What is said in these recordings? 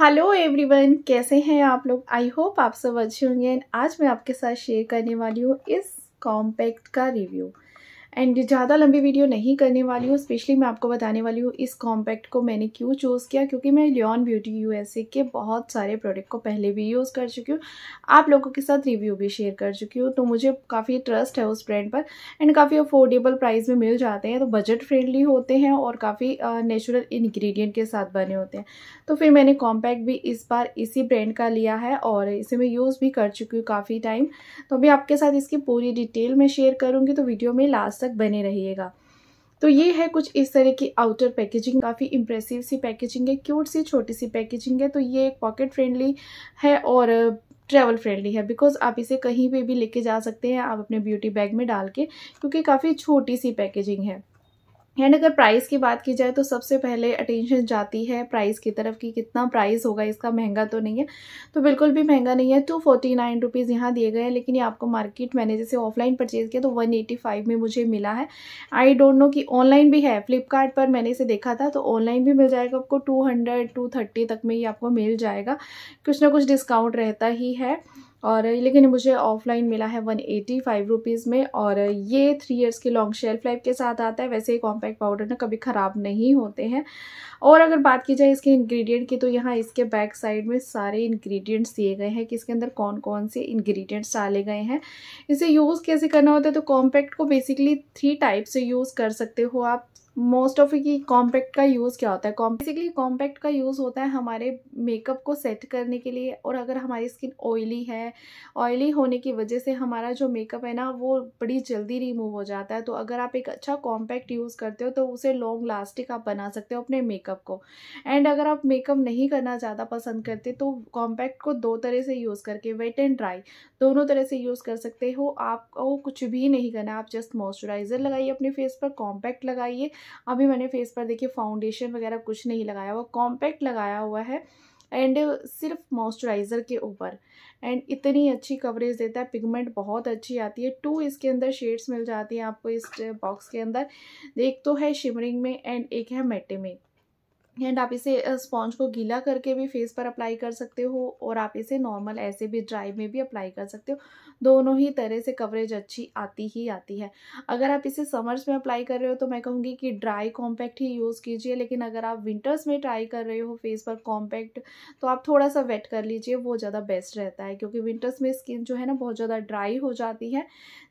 hello everyone कैसे हैं आप लोग आई होप आप सब अच्छे होंगे एंड आज मैं आपके साथ शेयर करने वाली हूँ इस कॉम्पैक्ट का रिव्यू एंड ज़्यादा लंबी वीडियो नहीं करने वाली हूँ स्पेशली मैं आपको बताने वाली हूँ इस कॉम्पैक्ट को मैंने क्यों चूज़ किया क्योंकि मैं लियॉन ब्यूटी यू के बहुत सारे प्रोडक्ट को पहले भी यूज़ कर चुकी हूँ आप लोगों के साथ रिव्यू भी शेयर कर चुकी हूँ तो मुझे काफ़ी ट्रस्ट है उस ब्रांड पर एंड काफ़ी अफोर्डेबल प्राइस में मिल जाते हैं तो बजट फ्रेंडली होते हैं और काफ़ी नेचुरल इन्ग्रीडियंट के साथ बने होते हैं तो फिर मैंने कॉम्पैक्ट भी इस बार इसी ब्रांड का लिया है और इसे मैं यूज़ भी कर चुकी हूँ काफ़ी टाइम तो अभी आपके साथ इसकी पूरी डिटेल में शेयर करूँगी तो वीडियो में लास्ट तक बने रहिएगा तो ये है कुछ इस तरह की आउटर पैकेजिंग काफ़ी इम्प्रेसिव सी पैकेजिंग है क्यूट सी छोटी सी पैकेजिंग है तो ये एक पॉकेट फ्रेंडली है और ट्रैवल फ्रेंडली है बिकॉज आप इसे कहीं पे भी लेके जा सकते हैं आप अपने ब्यूटी बैग में डाल के क्योंकि काफ़ी छोटी सी पैकेजिंग है एंड अगर प्राइस की बात की जाए तो सबसे पहले अटेंशन जाती है प्राइस की तरफ कि कितना प्राइस होगा इसका महंगा तो नहीं है तो बिल्कुल भी महंगा नहीं है टू फोर्टी नाइन रुपीज़ यहाँ दिए गए हैं लेकिन ये आपको मार्केट मैंने जैसे ऑफलाइन परचेज़ किया तो वन एटी फाइव में मुझे मिला है आई डोंट नो कि ऑनलाइन भी है फ्लिपकार्ट पर मैंने इसे देखा था तो ऑनलाइन भी मिल जाएगा आपको टू हंड्रेड टू थर्टी तक में ये आपको मिल जाएगा कुछ ना कुछ डिस्काउंट रहता ही है और लेकिन मुझे ऑफलाइन मिला है वन एटी फाइव रुपीज़ में और ये थ्री इयर्स के लॉन्ग शेल्फ लाइफ के साथ आता है वैसे ही कॉम्पैक्ट पाउडर ना कभी ख़राब नहीं होते हैं और अगर बात की जाए इसके इंग्रेडिएंट की तो यहाँ इसके बैक साइड में सारे इंग्रेडिएंट्स दिए गए हैं कि इसके अंदर कौन कौन से इंग्रेडिएंट्स डाले गए हैं इसे यूज़ कैसे करना होता है तो कॉम्पैक्ट को बेसिकली थ्री टाइप से यूज़ कर सकते हो आप मोस्ट ऑफ की कॉम्पैक्ट का यूज़ क्या होता है बेसिकली कॉम्पैक्ट का यूज़ होता है हमारे मेकअप को सेट करने के लिए और अगर हमारी स्किन ऑयली है ऑयली होने की वजह से हमारा जो मेकअप है ना वो बड़ी जल्दी रिमूव हो जाता है तो अगर आप एक अच्छा कॉम्पैक्ट यूज़ करते हो तो उसे लॉन्ग लास्टिंग आप बना सकते हो अपने मेकअप को एंड अगर आप मेकअप नहीं करना ज़्यादा पसंद करते तो कॉम्पैक्ट को दो तरह से यूज़ करके वेट एंड ड्राई दोनों तरह से यूज़ कर सकते हो आपको कुछ भी नहीं करना आप जस्ट मॉइस्चराइज़र लगाइए अपने फेस पर कॉम्पैक्ट लगाइए अभी मैंने फेस पर देखिए फाउंडेशन वगैरह कुछ नहीं लगाया हुआ कॉम्पैक्ट लगाया हुआ है एंड सिर्फ मॉइस्चराइज़र के ऊपर एंड इतनी अच्छी कवरेज देता है पिगमेंट बहुत अच्छी आती है टू इसके अंदर शेड्स मिल जाती हैं आपको इस बॉक्स के अंदर एक तो है शिमरिंग में एंड एक है मेटे में एंड आप इसे स्पॉन्ज को गीला करके भी फेस पर अप्लाई कर सकते हो और आप इसे नॉर्मल ऐसे भी ड्राई में भी अप्लाई कर सकते हो दोनों ही तरह से कवरेज अच्छी आती ही आती है अगर आप इसे समर्स में अप्लाई कर रहे हो तो मैं कहूँगी कि ड्राई कॉम्पैक्ट ही यूज़ कीजिए लेकिन अगर आप विंटर्स में ट्राई कर रहे हो फेस पर कॉम्पैक्ट तो आप थोड़ा सा वेट कर लीजिए वो ज़्यादा बेस्ट रहता है क्योंकि विंटर्स में स्किन जो है ना बहुत ज़्यादा ड्राई हो जाती है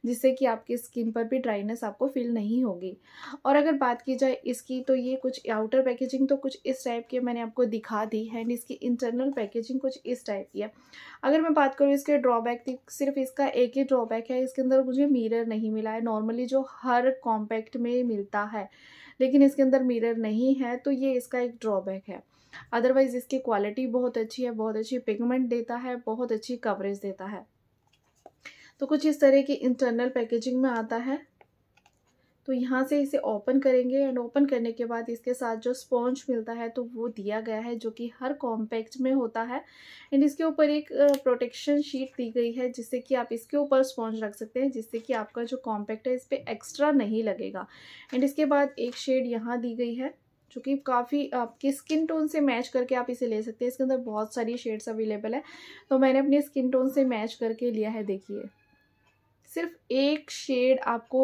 जिससे कि आपकी स्किन पर भी ड्राइनेस आपको फील नहीं होगी और अगर बात की जाए इसकी तो ये कुछ आउटर पैकेजिंग तो कुछ कुछ इस टाइप की मैंने आपको दिखा दी है एंड इसकी इंटरनल पैकेजिंग कुछ इस टाइप की है अगर मैं बात करूँ इसके ड्रॉबैक सिर्फ इसका एक ही ड्रॉबैक है इसके अंदर मुझे मिरर नहीं मिला है नॉर्मली जो हर कॉम्पैक्ट में मिलता है लेकिन इसके अंदर मिरर नहीं है तो ये इसका एक ड्रॉबैक है अदरवाइज़ इसकी क्वालिटी बहुत अच्छी है बहुत अच्छी पिगमेंट देता है बहुत अच्छी कवरेज देता है तो कुछ इस तरह की इंटरनल पैकेजिंग में आता है तो यहाँ से इसे ओपन करेंगे एंड ओपन करने के बाद इसके साथ जो स्पॉन्ज मिलता है तो वो दिया गया है जो कि हर कॉम्पैक्ट में होता है एंड इसके ऊपर एक प्रोटेक्शन शीट दी गई है जिससे कि आप इसके ऊपर स्पॉन्ज रख सकते हैं जिससे कि आपका जो कॉम्पैक्ट है इस पर एक्स्ट्रा नहीं लगेगा एंड इसके बाद एक शेड यहाँ दी गई है जो कि काफ़ी आपकी स्किन टोन से मैच करके आप इसे ले सकते हैं इसके अंदर बहुत सारी शेड्स अवेलेबल है तो मैंने अपने स्किन टोन से मैच करके लिया है देखिए सिर्फ एक शेड आपको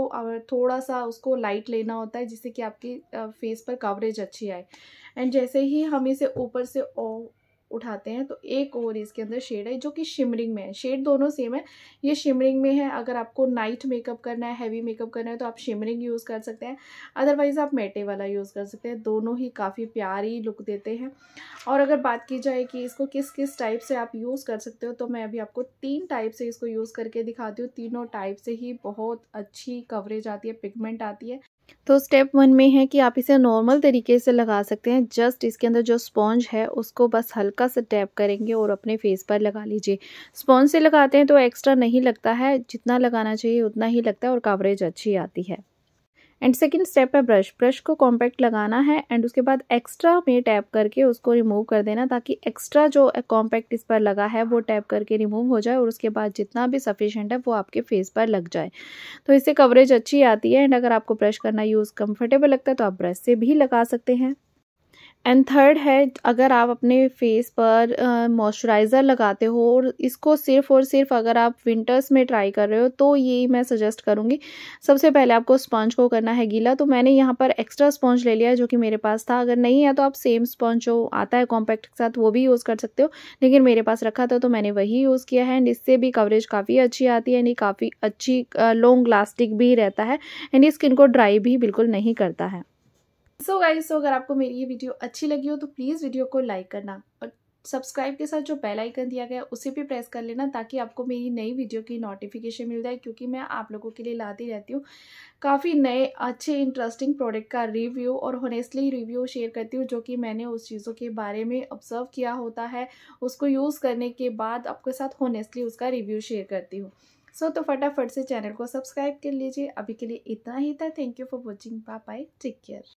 थोड़ा सा उसको लाइट लेना होता है जिससे कि आपकी फेस पर कवरेज अच्छी आए एंड जैसे ही हम इसे ऊपर से उठाते हैं तो एक और इसके अंदर शेड है जो कि शिमरिंग में है शेड दोनों सेम है ये शिमरिंग में है अगर आपको नाइट मेकअप करना है हैवी मेकअप करना है तो आप शिमरिंग यूज़ कर सकते हैं अदरवाइज़ आप मेटे वाला यूज़ कर सकते हैं दोनों ही काफ़ी प्यारी लुक देते हैं और अगर बात की जाए कि इसको किस किस टाइप से आप यूज़ कर सकते हो तो मैं अभी आपको तीन टाइप से इसको यूज़ करके दिखाती हूँ तीनों टाइप से ही बहुत अच्छी कवरेज आती है पिगमेंट आती है तो स्टेप वन में है कि आप इसे नॉर्मल तरीके से लगा सकते हैं जस्ट इसके अंदर जो स्पॉन्ज है उसको बस हल्का सा टैप करेंगे और अपने फेस पर लगा लीजिए स्पॉन्ज से लगाते हैं तो एक्स्ट्रा नहीं लगता है जितना लगाना चाहिए उतना ही लगता है और कवरेज अच्छी आती है एंड सेकेंड स्टेप है ब्रश ब्रश को कॉम्पैक्ट लगाना है एंड उसके बाद एक्स्ट्रा में टैप करके उसको रिमूव कर देना ताकि एक्स्ट्रा जो कॉम्पैक्ट इस पर लगा है वो टैप करके रिमूव हो जाए और उसके बाद जितना भी सफिशेंट है वो आपके फेस पर लग जाए तो इससे कवरेज अच्छी आती है एंड अगर आपको ब्रश करना यूज़ कम्फर्टेबल लगता है तो आप ब्रश से भी लगा सकते हैं एंड थर्ड है अगर आप अपने फेस पर मॉइस्चराइज़र uh, लगाते हो और इसको सिर्फ और सिर्फ अगर आप विंटर्स में ट्राई कर रहे हो तो ये मैं सजेस्ट करूँगी सबसे पहले आपको स्पंज को करना है गीला तो मैंने यहाँ पर एक्स्ट्रा स्पंज ले लिया जो कि मेरे पास था अगर नहीं है तो आप सेम स्पंज जो आता है कॉम्पैक्ट के साथ वो भी यूज़ कर सकते हो लेकिन मेरे पास रखा था तो मैंने वही यूज़ किया है एंड इससे भी कवरेज काफ़ी अच्छी आती है यानी काफ़ी अच्छी लॉन्ग लास्टिक भी रहता है एंड ये स्किन को ड्राई भी बिल्कुल नहीं करता है सो गाइज सो अगर आपको मेरी ये वीडियो अच्छी लगी हो तो प्लीज़ वीडियो को लाइक करना और सब्सक्राइब के साथ जो बेल आइकन दिया गया है उसे भी प्रेस कर लेना ताकि आपको मेरी नई वीडियो की नोटिफिकेशन मिल जाए क्योंकि मैं आप लोगों के लिए लाती रहती हूँ काफ़ी नए अच्छे इंटरेस्टिंग प्रोडक्ट का रिव्यू और होनेस्टली रिव्यू शेयर करती हूँ जो कि मैंने उस चीज़ों के बारे में ऑब्जर्व किया होता है उसको यूज़ करने के बाद आपके साथ होनेस्टली उसका रिव्यू शेयर करती हूँ सो तो फटाफट से चैनल को सब्सक्राइब कर लीजिए अभी के लिए इतना ही था thank you for watching bye take care